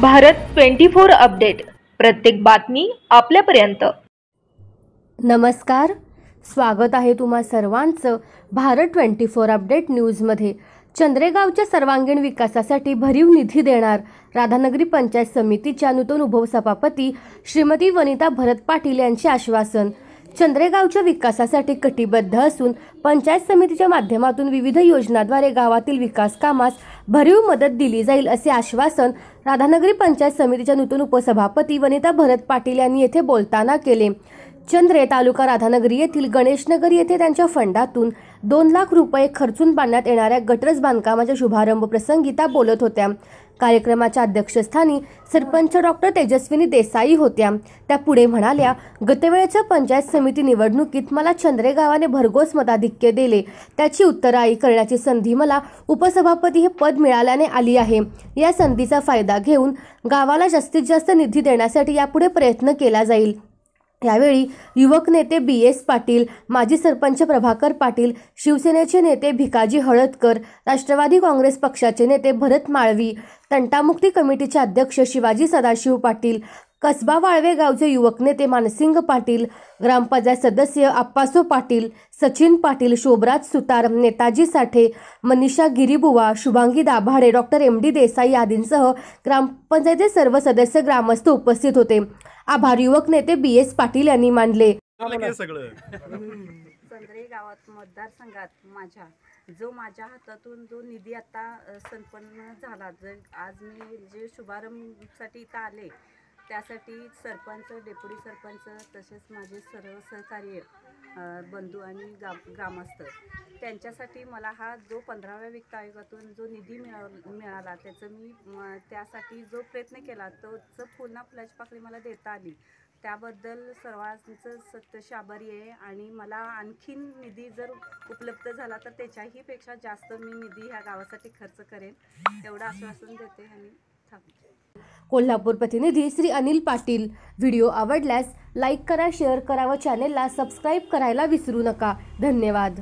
Bharat twenty four update प्रत्येक बातमी आपल्यापर्यंत नमस्कार स्वागत आहे तुम्हा सर्वांचं भारत ट्वेंटी फोर अपडेट न्यूजमध्ये चंद्रेगावच्या सर्वांगीण विकासासाठी भरीव निधी देणार राधानगरी पंचायत समितीच्या नूतन उपसभापती श्रीमती वनिता भरत पाटील यांचे आश्वासन चंद्रेगावच्या विकासासाठी कटिबद्ध असून पंचायत समितीच्या माध्यमातून विविध योजनाद्वारे गावातील विकास कामास भरीव मदत दिली जाईल असे आश्वासन राधानगरी पंचायत समितीच्या नूतन उपसभापती वनिता भरत पाटील यांनी येथे बोलताना केले चंद्रे तालुका राधानगरी येथील गणेशनगर येथे त्यांच्या फंडातून दोन लाख रुपये खर्चून बांधण्यात येणाऱ्या गटरस बांधकामाच्या शुभारंभ प्रसंगी त्या बोलत होत्या कार्यक्रमाच्या अध्यक्षस्थानी सरपंच डॉक्टर तेजस्विनी देसाई होत्या त्या पुढे म्हणाल्या गतवेळेच्या पंचायत समिती निवडणुकीत मला चंद्रे गावाने भरघोस मताधिक्य दिले त्याची उत्तराई करण्याची संधी मला उपसभापती हे पद मिळाल्याने आली आहे या संधीचा फायदा घेऊन गावाला जास्तीत जास्त निधी देण्यासाठी यापुढे प्रयत्न केला जाईल यावेळी युवक नेते बी एस पाटील माजी सरपंच प्रभाकर पाटील शिवसेनेचे नेते भिकाजी हळदकर राष्ट्रवादी काँग्रेस पक्षाचे नेते भरत माळवी तंटामुक्ती कमिटीचे अध्यक्ष शिवाजी सदाशिव पाटील कसबा वाळवे गावचे युवक नेते मानसिंग पाटील ग्रामपंचायत सदस्य Appaso Patil Sachin Patil Shobhraj Sutar Netaji Sathe Manisha Giribuwa Shubhangi Dabhade doctor M D Desai आदींसह ग्रामपंचायतीचे सर्व सदस्य ग्रामस्थ उपस्थित होते आभार युवक नेते बी एस पाटील यांनी मानले गावात मतदारसंघात माझ्या जो माझ्या हातातून जो निधी आता संपन्न झाला जर आज मी जे शुभारंभसाठी इथं आले त्यासाठी सरपंच डेप्युटी सरपंच तसेच माझे सर्व सहकार्य बंधू आणि गा ग्रामस्थ त्यांच्यासाठी मला हा जो पंधराव्या वित्त आयोगातून जो निधी मिळव मिळाला त्याचं मी त्यासाठी जो प्रयत्न केला तोच पुन्हा फुलाची पाकळी मला देता आली त्याबद्दल सर्वांचं सत्यश आभारी आहे आणि मला आणखीन निधी जर उपलब्ध झाला तर त्याच्याहीपेक्षा जास्त मी निधी ह्या गावासाठी खर्च करेन एवढं आश्वासन देते आणि कोल्हापूर प्रतिनिधी श्री अनिल पाटील व्हिडिओ आवडल्यास लाईक करा शेअर करा व चॅनेलला सबस्क्राईब करायला विसरू नका धन्यवाद